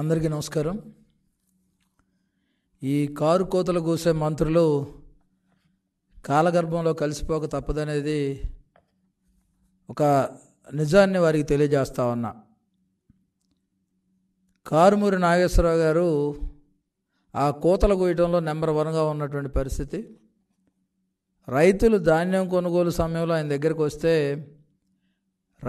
అందరికీ నమస్కారం ఈ కారు కోతలు కూసే మంత్రులు కాలగర్భంలో కలిసిపోక తప్పదనేది ఒక నిజాన్ని వారికి తెలియజేస్తా ఉన్నా కారుమూరి నాగేశ్వరరావు గారు ఆ కోతలు కోయటంలో నెంబర్ వన్గా ఉన్నటువంటి పరిస్థితి రైతులు ధాన్యం కొనుగోలు సమయంలో ఆయన దగ్గరికి వస్తే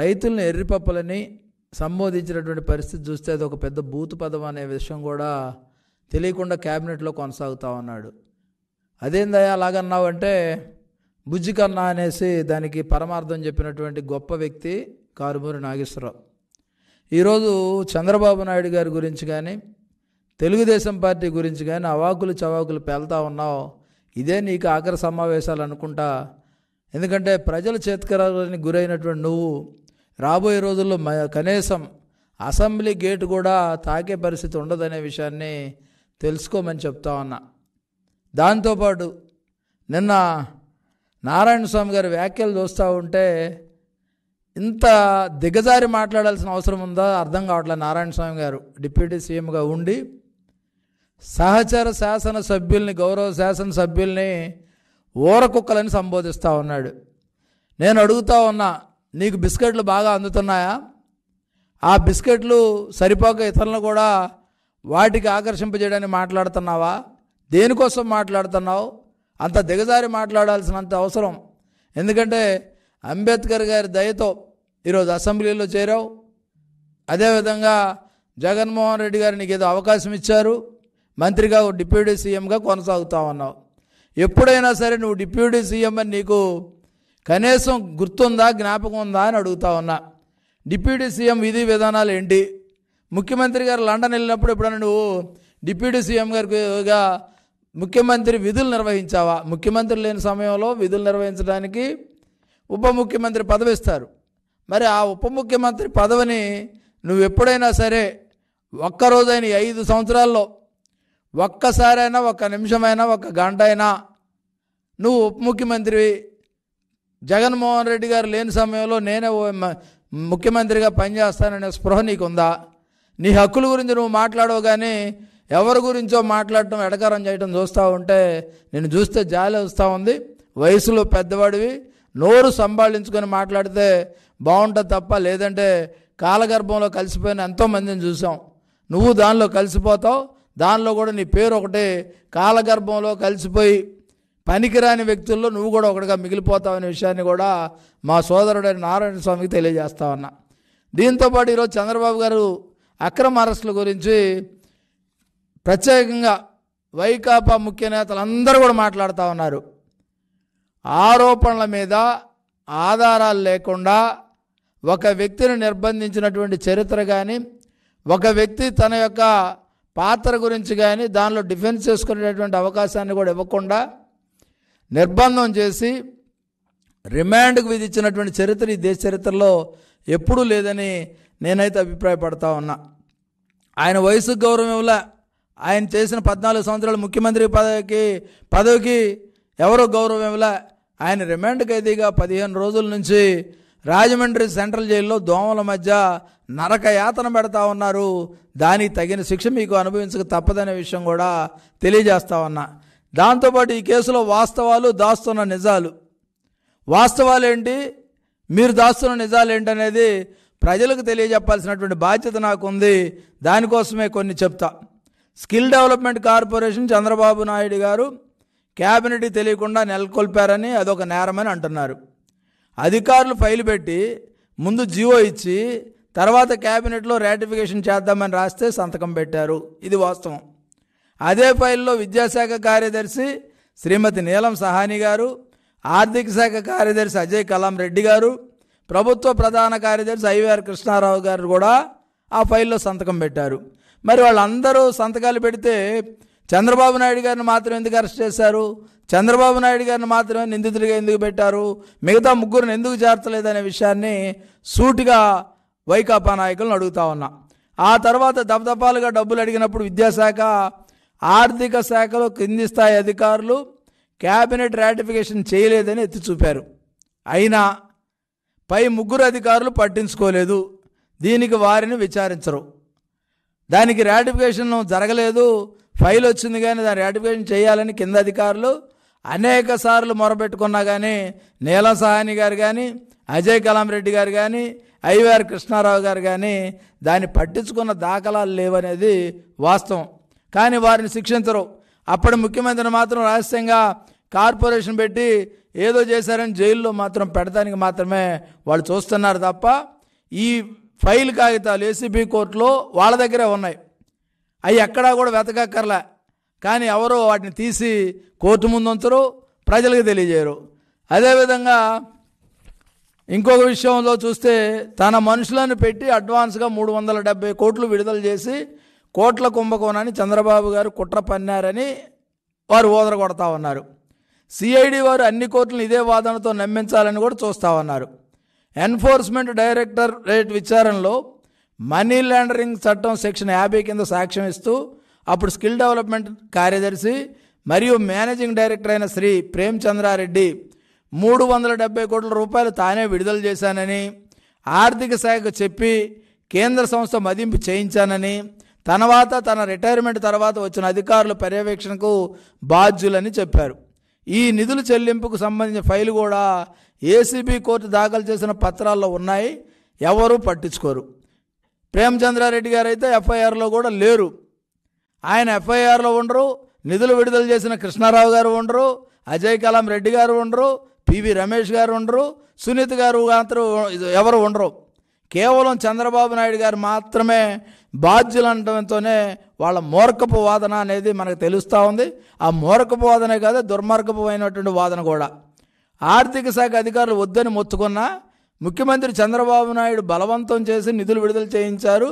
రైతులను ఎర్రిపప్పలని సంబోధించినటువంటి పరిస్థితి చూస్తే అది ఒక పెద్ద బూతు పదం అనే విషయం కూడా తెలియకుండా క్యాబినెట్లో కొనసాగుతా ఉన్నాడు అదేందయ్యా అలాగన్నావంటే బుజ్జి కన్నా అనేసి దానికి పరమార్థం చెప్పినటువంటి గొప్ప వ్యక్తి కారుమూరి నాగేశ్వరరావు ఈరోజు చంద్రబాబు నాయుడు గారి గురించి కానీ తెలుగుదేశం పార్టీ గురించి కానీ అవాకులు చవాకులు పేలుతా ఉన్నావు ఇదే నీకు ఆఖరి సమావేశాలు అనుకుంటా ఎందుకంటే ప్రజల చేతికరాలని గురైనటువంటి నువ్వు రాబోయే రోజుల్లో కనీసం అసెంబ్లీ గేట్ కూడా తాకే పరిస్థితి ఉండదనే విషయాన్ని తెలుసుకోమని చెప్తా ఉన్నా దాంతోపాటు నిన్న నారాయణ స్వామి గారి వ్యాఖ్యలు చూస్తూ ఉంటే ఇంత దిగజారి మాట్లాడాల్సిన అవసరం ఉందా అర్థం కావట్లేదు నారాయణ స్వామి గారు డిప్యూటీ సీఎంగా ఉండి సహచర శాసన సభ్యుల్ని గౌరవ శాసన సభ్యుల్ని ఊరకుక్కలని సంబోధిస్తూ ఉన్నాడు నేను అడుగుతా ఉన్నా నీకు బిస్కెట్లు బాగా అందుతున్నాయా ఆ బిస్కెట్లు సరిపోక ఇతరులను కూడా వాటికి ఆకర్షింపజేయడానికి మాట్లాడుతున్నావా దేనికోసం మాట్లాడుతున్నావు అంత దిగజారి మాట్లాడాల్సినంత అవసరం ఎందుకంటే అంబేద్కర్ గారి దయతో ఈరోజు అసెంబ్లీలో చేరావు అదేవిధంగా జగన్మోహన్ రెడ్డి గారు నీకు ఏదో అవకాశం ఇచ్చారు మంత్రిగా డిప్యూటీ సీఎంగా కొనసాగుతా ఉన్నావు ఎప్పుడైనా సరే నువ్వు డిప్యూటీ సీఎం అని నీకు కనీసం గుర్తుందా జ్ఞాపకం ఉందా అని అడుగుతా ఉన్నా డిప్యూటీ సీఎం విధి విధానాలు ఏంటి ముఖ్యమంత్రి గారు లండన్ వెళ్ళినప్పుడు ఎప్పుడన్నా నువ్వు డిప్యూటీ సీఎం గారికిగా ముఖ్యమంత్రి విధులు నిర్వహించావా ముఖ్యమంత్రి లేని సమయంలో విధులు నిర్వహించడానికి ఉప ముఖ్యమంత్రి పదవి ఇస్తారు మరి ఆ ఉప ముఖ్యమంత్రి పదవిని నువ్వు ఎప్పుడైనా సరే ఒక్కరోజైన ఐదు సంవత్సరాల్లో ఒక్కసారైనా ఒక్క నిమిషమైనా ఒక గంట అయినా నువ్వు ఉప ముఖ్యమంత్రి జగన్మోహన్ రెడ్డి గారు లేని సమయంలో నేనే ముఖ్యమంత్రిగా పనిచేస్తాననే స్పృహ నీకుందా నీ హక్కుల గురించి నువ్వు మాట్లాడవు కానీ ఎవరి గురించో మాట్లాడటం ఎడకారం చేయటం చూస్తూ ఉంటే నేను చూస్తే జాలి వస్తూ ఉంది వయసులో పెద్దవాడివి నోరు సంభాళించుకొని మాట్లాడితే బాగుంటుంది తప్ప లేదంటే కాలగర్భంలో కలిసిపోయిన ఎంతోమందిని చూసాం నువ్వు దానిలో కలిసిపోతావు దానిలో కూడా నీ పేరు ఒకటి కాలగర్భంలో కలిసిపోయి పనికిరాని వ్యక్తుల్లో నువ్వు కూడా ఒకటిగా మిగిలిపోతావనే విషయాన్ని కూడా మా సోదరుడైన నారాయణ స్వామికి తెలియజేస్తా ఉన్నా దీంతోపాటు ఈరోజు చంద్రబాబు గారు అక్రమ అరెస్టుల గురించి ప్రత్యేకంగా వైకాపా ముఖ్య నేతలు అందరూ కూడా మాట్లాడుతూ ఉన్నారు ఆరోపణల మీద ఆధారాలు లేకుండా ఒక వ్యక్తిని నిర్బంధించినటువంటి చరిత్ర కానీ ఒక వ్యక్తి తన యొక్క పాత్ర గురించి కానీ దానిలో డిఫెన్స్ చేసుకునేటటువంటి అవకాశాన్ని కూడా ఇవ్వకుండా నిర్బంధం చేసి రిమాండ్కు విధించినటువంటి చరిత్ర ఈ దేశ చరిత్రలో ఎప్పుడూ లేదని నేనైతే అభిప్రాయపడతా ఉన్నా ఆయన వయసు గౌరవం ఇవ్వలే ఆయన చేసిన పద్నాలుగు సంవత్సరాలు ముఖ్యమంత్రి పదవికి పదవికి ఎవరు గౌరవం ఇవ్వలే ఆయన రిమాండ్ ఖైదీగా పదిహేను రోజుల నుంచి రాజమండ్రి సెంట్రల్ జైల్లో దోమల మధ్య నరక యాతన పెడతా ఉన్నారు దానికి తగిన శిక్ష మీకు అనుభవించక తప్పదనే విషయం కూడా తెలియజేస్తా ఉన్నా దాంతోపాటు ఈ కేసులో వాస్తవాలు దాస్తున్న నిజాలు వాస్తవాలేంటి మీరు దాస్తున్న నిజాలు ఏంటనేది ప్రజలకు తెలియజెప్పాల్సినటువంటి బాధ్యత నాకుంది దానికోసమే కొన్ని చెప్తా skill development corporation Chandrababu Naidu garu cabinet తెలియకుండా నెలకొల్పారని అదొక నేరమని అంటున్నారు అధికారులు ఫైల్ పెట్టి ముందు జీవో ఇచ్చి తర్వాత క్యాబినెట్లో రాటిఫికేషన్ చేద్దామని రాస్తే సంతకం పెట్టారు ఇది వాస్తవం అదే ఫైల్లో విద్యాశాఖ కార్యదర్శి శ్రీమతి నీలం సహాని గారు ఆర్థిక శాఖ కార్యదర్శి అజయ్ కలాం రెడ్డి గారు ప్రభుత్వ ప్రధాన కార్యదర్శి ఐవీఆర్ కృష్ణారావు గారు కూడా ఆ ఫైల్లో సంతకం పెట్టారు మరి వాళ్ళందరూ సంతకాలు పెడితే చంద్రబాబు నాయుడు గారిని మాత్రం ఎందుకు అరెస్ట్ చేశారు చంద్రబాబు నాయుడు గారిని మాత్రమే నిందితుడిగా ఎందుకు పెట్టారు మిగతా ముగ్గురిని ఎందుకు చేర్చలేదనే విషయాన్ని సూటిగా వైకాపా నాయకులను అడుగుతా ఉన్నా ఆ తర్వాత దపదపాలుగా డబ్బులు అడిగినప్పుడు విద్యాశాఖ ఆర్థిక శాఖలో కింది స్థాయి అధికారులు క్యాబినెట్ రాటిఫికేషన్ చేయలేదని ఎత్తి చూపారు అయినా పై ముగ్గురు అధికారులు పట్టించుకోలేదు దీనికి వారిని విచారించరు దానికి రాటిఫికేషన్ జరగలేదు ఫైల్ వచ్చింది కానీ దాని రాటిఫికేషన్ చేయాలని కింద అధికారులు అనేక సార్లు మొరపెట్టుకున్నా కానీ నీలం సహాని గారు కానీ అజయ్ కలాం రెడ్డి గారు కానీ ఐవీఆర్ కృష్ణారావు గారు కానీ దాన్ని పట్టించుకున్న దాఖలాలు లేవనేది వాస్తవం కానీ వారిని శిక్షించరు అప్పుడు ముఖ్యమంత్రిని మాత్రం రహస్యంగా కార్పొరేషన్ పెట్టి ఏదో చేశారని జైల్లో మాత్రం పెడతానికి మాత్రమే వాళ్ళు చూస్తున్నారు తప్ప ఈ ఫైల్ కాగితాలు ఏసీబీ కోర్టులో వాళ్ళ దగ్గరే ఉన్నాయి అవి ఎక్కడా కూడా వెతకక్కర్లే కానీ ఎవరో వాటిని తీసి కోర్టు ముందు ఉంచరు ప్రజలకు తెలియజేయరు అదేవిధంగా ఇంకొక విషయంలో చూస్తే తన మనుషులను పెట్టి అడ్వాన్స్గా మూడు వందల డెబ్బై కోట్లు విడుదల చేసి కోట్ల కుంభకోణాన్ని చంద్రబాబు గారు కుట్ర పన్నారని వారు కొడతా ఉన్నారు సిఐడి వారు అన్ని కోర్టులను ఇదే వాదనతో నమ్మించాలని కూడా చూస్తూ ఉన్నారు ఎన్ఫోర్స్మెంట్ డైరెక్టర్ రేట్ విచారణలో మనీ లాండరింగ్ చట్టం సెక్షన్ యాభై కింద సాక్ష్యం ఇస్తూ అప్పుడు స్కిల్ డెవలప్మెంట్ కార్యదర్శి మరియు మేనేజింగ్ డైరెక్టర్ అయిన శ్రీ ప్రేమ్ చంద్రారెడ్డి మూడు వందల డెబ్బై కోట్ల రూపాయలు తానే విడుదల చేశానని ఆర్థిక శాఖ చెప్పి కేంద్ర సంస్థ మదింపు చేయించానని తర్వాత తన రిటైర్మెంట్ తర్వాత వచ్చిన అధికారుల పర్యవేక్షణకు బాధ్యులని చెప్పారు ఈ నిధులు చెల్లింపుకు సంబంధించిన ఫైలు కూడా ఏసీబీ కోర్టు దాఖలు చేసిన పత్రాల్లో ఉన్నాయి ఎవరూ పట్టించుకోరు ప్రేమచంద్రారెడ్డి గారు అయితే ఎఫ్ఐఆర్లో కూడా లేరు ఆయన ఎఫ్ఐఆర్లో ఉండరు నిధులు విడుదల చేసిన కృష్ణారావు గారు ఉండరు అజయ్ కలాం రెడ్డి గారు ఉండరు పివి రమేష్ గారు ఉండరు సునీత్ గారు అందరూ ఎవరు ఉండరు కేవలం చంద్రబాబు నాయుడు గారు మాత్రమే బాధ్యులు అనడంతోనే వాళ్ళ మూర్ఖపు వాదన అనేది మనకు తెలుస్తూ ఉంది ఆ మూర్ఖపు వాదనే కాదు దుర్మార్గపు అయినటువంటి వాదన కూడా ఆర్థిక శాఖ అధికారులు వద్దని మొత్తుకున్నా ముఖ్యమంత్రి చంద్రబాబు నాయుడు బలవంతం చేసి నిధులు విడుదల చేయించారు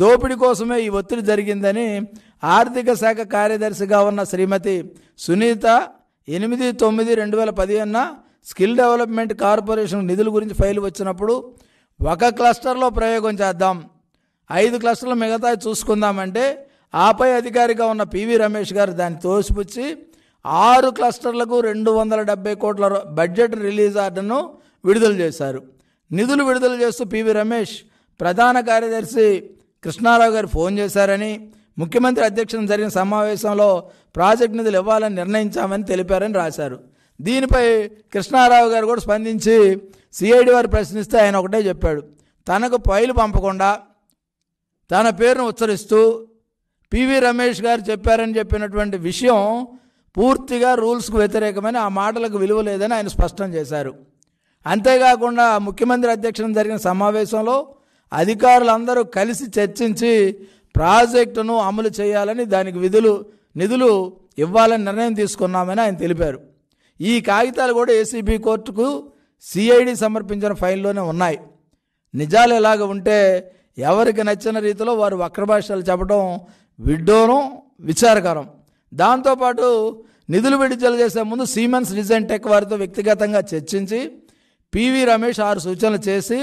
దోపిడీ కోసమే ఈ ఒత్తిడి జరిగిందని ఆర్థిక శాఖ కార్యదర్శిగా ఉన్న శ్రీమతి సునీత ఎనిమిది తొమ్మిది రెండు వేల పదిహేనున స్కిల్ డెవలప్మెంట్ కార్పొరేషన్ నిధుల గురించి ఫైల్ వచ్చినప్పుడు ఒక క్లస్టర్లో ప్రయోగం చేద్దాం ఐదు క్లస్టర్లు మిగతా చూసుకుందామంటే ఆపై అధికారిగా ఉన్న పివి రమేష్ గారు దాన్ని తోసిపుచ్చి ఆరు క్లస్టర్లకు రెండు వందల డెబ్బై కోట్ల బడ్జెట్ రిలీజ్ ఆర్డర్ను విడుదల చేశారు నిధులు విడుదల చేస్తూ పివి రమేష్ ప్రధాన కార్యదర్శి కృష్ణారావు గారు ఫోన్ చేశారని ముఖ్యమంత్రి అధ్యక్షతన జరిగిన సమావేశంలో ప్రాజెక్ట్ నిధులు ఇవ్వాలని నిర్ణయించామని తెలిపారని రాశారు దీనిపై కృష్ణారావు గారు కూడా స్పందించి సిఐడి వారు ప్రశ్నిస్తే ఆయన ఒకటే చెప్పాడు తనకు పైలు పంపకుండా తన పేరును ఉచ్చరిస్తూ పివి రమేష్ గారు చెప్పారని చెప్పినటువంటి విషయం పూర్తిగా రూల్స్కు వ్యతిరేకమైన ఆ మాటలకు విలువ లేదని ఆయన స్పష్టం చేశారు అంతేకాకుండా ముఖ్యమంత్రి అధ్యక్షం జరిగిన సమావేశంలో అధికారులందరూ కలిసి చర్చించి ప్రాజెక్టును అమలు చేయాలని దానికి విధులు నిధులు ఇవ్వాలని నిర్ణయం తీసుకున్నామని ఆయన తెలిపారు ఈ కాగితాలు కూడా ఏసీబీ కోర్టుకు సిఐడి సమర్పించిన ఫైల్లోనే ఉన్నాయి నిజాలు ఎలాగ ఉంటే ఎవరికి నచ్చిన రీతిలో వారు వక్రభాషలు చెప్పడం విడ్డోరం విచారకరం దాంతోపాటు నిధులు విడుదల చేసే ముందు సీమెన్స్ డిజైన్ టెక్ వారితో వ్యక్తిగతంగా చర్చించి పివి రమేష్ ఆరు సూచనలు చేసి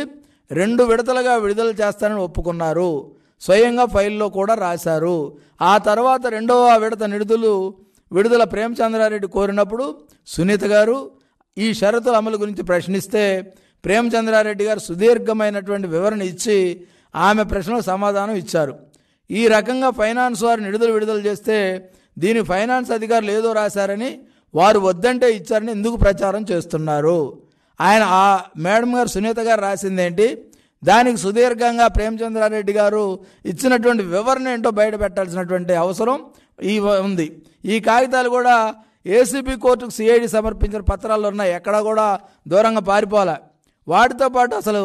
రెండు విడతలుగా విడుదల చేస్తానని ఒప్పుకున్నారు స్వయంగా ఫైల్లో కూడా రాశారు ఆ తర్వాత రెండవ విడత నిధులు విడుదల ప్రేమచంద్రారెడ్డి కోరినప్పుడు సునీత గారు ఈ షరతుల అమలు గురించి ప్రశ్నిస్తే ప్రేమచంద్రారెడ్డి గారు సుదీర్ఘమైనటువంటి వివరణ ఇచ్చి ఆమె ప్రశ్నలకు సమాధానం ఇచ్చారు ఈ రకంగా ఫైనాన్స్ వారు నిడుదల విడుదల చేస్తే దీని ఫైనాన్స్ అధికారులు ఏదో రాశారని వారు వద్దంటే ఇచ్చారని ఎందుకు ప్రచారం చేస్తున్నారు ఆయన ఆ మేడం గారు సునీత గారు రాసిందేంటి దానికి సుదీర్ఘంగా ప్రేమచంద్రారెడ్డి గారు ఇచ్చినటువంటి వివరణ ఏంటో బయట పెట్టాల్సినటువంటి అవసరం ఈ ఉంది ఈ కాగితాలు కూడా ఏసీబీ కోర్టుకు సిఐడి సమర్పించిన పత్రాలు ఉన్నాయి ఎక్కడా కూడా దూరంగా పారిపోలే వాటితో పాటు అసలు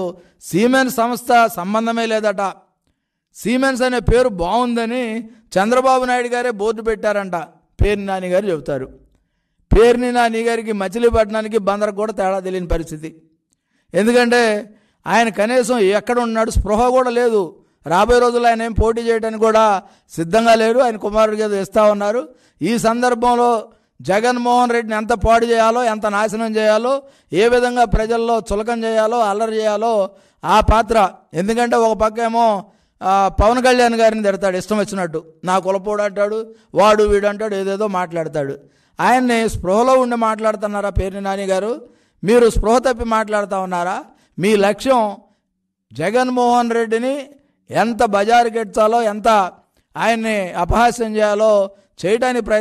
సీమెన్స్ సంస్థ సంబంధమే లేదట సీమెన్స్ అనే పేరు బాగుందని చంద్రబాబు నాయుడు గారే బోర్డు పెట్టారంట పేర్ని నాని గారు చెబుతారు పేర్ని నాని గారికి మచిలీపట్నానికి బందరకు కూడా తేడా తెలియని పరిస్థితి ఎందుకంటే ఆయన కనీసం ఎక్కడ ఉన్నాడు స్పృహ కూడా లేదు రాబోయే రోజుల్లో ఆయన ఏం పోటీ చేయడానికి కూడా సిద్ధంగా లేరు ఆయన కుమారుడికి ఏదో ఇస్తా ఉన్నారు ఈ సందర్భంలో జగన్మోహన్ రెడ్డిని ఎంత పాడు చేయాలో ఎంత నాశనం చేయాలో ఏ విధంగా ప్రజల్లో చులకం చేయాలో అల్లరి చేయాలో ఆ పాత్ర ఎందుకంటే ఒక పక్క ఏమో పవన్ కళ్యాణ్ గారిని తిడతాడు ఇష్టం వచ్చినట్టు నా కులపోడు అంటాడు వాడు వీడు అంటాడు ఏదేదో మాట్లాడతాడు ఆయన్ని స్పృహలో ఉండి మాట్లాడుతున్నారా పేరు నాని గారు మీరు స్పృహ తప్పి మాట్లాడుతూ ఉన్నారా మీ లక్ష్యం జగన్మోహన్ రెడ్డిని ఎంత బజారు గెట్టాలో ఎంత ఆయన్ని అపహాస్యం చేయాలో చేయడానికి ప్రయత్నం